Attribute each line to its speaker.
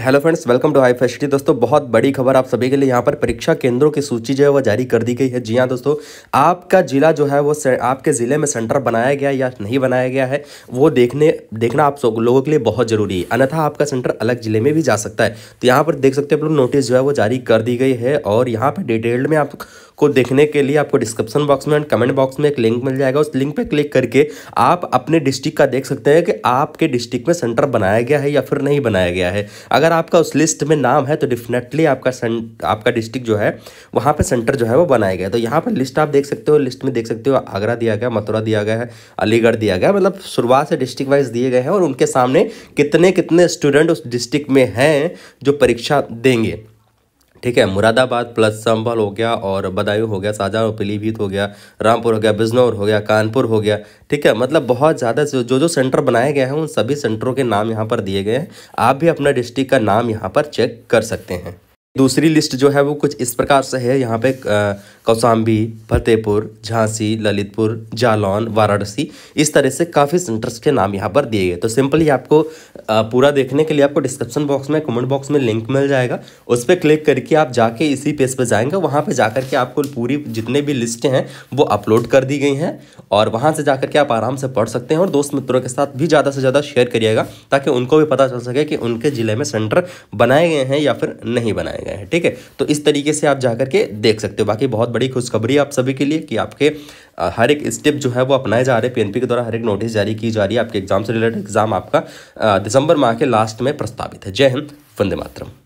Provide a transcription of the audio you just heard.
Speaker 1: hello friends welcome to high facility दोस्तों बहुत बड़ी खबर आप सभी के लिए यहाँ पर परीक्षा केंद्रों की सूची जो है वो जारी कर दी गई है जी हाँ दोस्तों आपका ज़िला जो है वो आपके ज़िले में सेंटर बनाया गया या नहीं बनाया गया है वो देखने देखना आप लोगों के लिए बहुत ज़रूरी है अन्यथा आपका सेंटर अलग ज़िले में भी जा सकता है तो यहाँ पर देख सकते हो आप लोग नोटिस जो है वो जारी कर दी गई है और यहाँ पर डिटेल्ड में आप को देखने के लिए आपको डिस्क्रिप्शन बॉक्स में एंड कमेंट बॉक्स में एक लिंक मिल जाएगा उस लिंक पर क्लिक करके आप अपने डिस्ट्रिक्ट का देख सकते हैं कि आपके डिस्ट्रिक्ट में सेंटर बनाया गया है या फिर नहीं बनाया गया है अगर आपका उस लिस्ट में नाम है तो डेफिनेटली आपका आपका डिस्ट्रिक्ट जो है वहाँ पर सेंटर जो है वो बनाया गया तो यहाँ पर लिस्ट आप देख सकते हो लिस्ट में देख सकते हो आगरा दिया गया मथुरा दिया गया है अलीगढ़ दिया गया मतलब शुरुआत से डिस्ट्रिक्ट वाइज दिए गए हैं और उनके सामने कितने कितने स्टूडेंट उस डिस्ट्रिक्ट में हैं जो परीक्षा देंगे ठीक है मुरादाबाद प्लस संभल हो गया और बदायूं हो गया शाहजहाँ पीलीभीत हो गया रामपुर हो गया बिजनौर हो गया कानपुर हो गया ठीक है मतलब बहुत ज़्यादा जो जो सेंटर बनाए गए हैं उन सभी सेंटरों के नाम यहाँ पर दिए गए हैं आप भी अपना डिस्ट्रिक्ट का नाम यहाँ पर चेक कर सकते हैं दूसरी लिस्ट जो है वो कुछ इस प्रकार से है यहाँ पे कौसाम्बी फतेहपुर झांसी ललितपुर जालौन वाराणसी इस तरह से काफ़ी सेंटर्स के नाम यहाँ पर दिए गए तो सिंपली आपको पूरा देखने के लिए आपको डिस्क्रिप्शन बॉक्स में कमेंट बॉक्स में लिंक मिल जाएगा उस पर क्लिक करके आप जाके इसी पेज पर जाएंगे वहाँ पर जाकर के आपको पूरी जितने भी लिस्ट हैं वो अपलोड कर दी गई हैं और वहाँ से जाकर के आप आराम से पढ़ सकते हैं और दोस्त मित्रों के साथ भी ज़्यादा से ज़्यादा शेयर करिएगा ताकि उनको भी पता चल सके कि उनके ज़िले में सेंटर बनाए गए हैं या फिर नहीं बनाए गए है ठीक है तो इस तरीके से आप जाकर के देख सकते हो बाकी बहुत बड़ी खुशखबरी आप सभी के लिए कि आपके हर एक स्टेप जो है वो अपनाए जा रहे हैं पीएनपी के द्वारा हर एक नोटिस जारी की जा रही है आपके एग्जाम से रिलेटेड एग्जाम आपका दिसंबर माह के लास्ट में प्रस्तावित है जय हिंद वंदे मातरम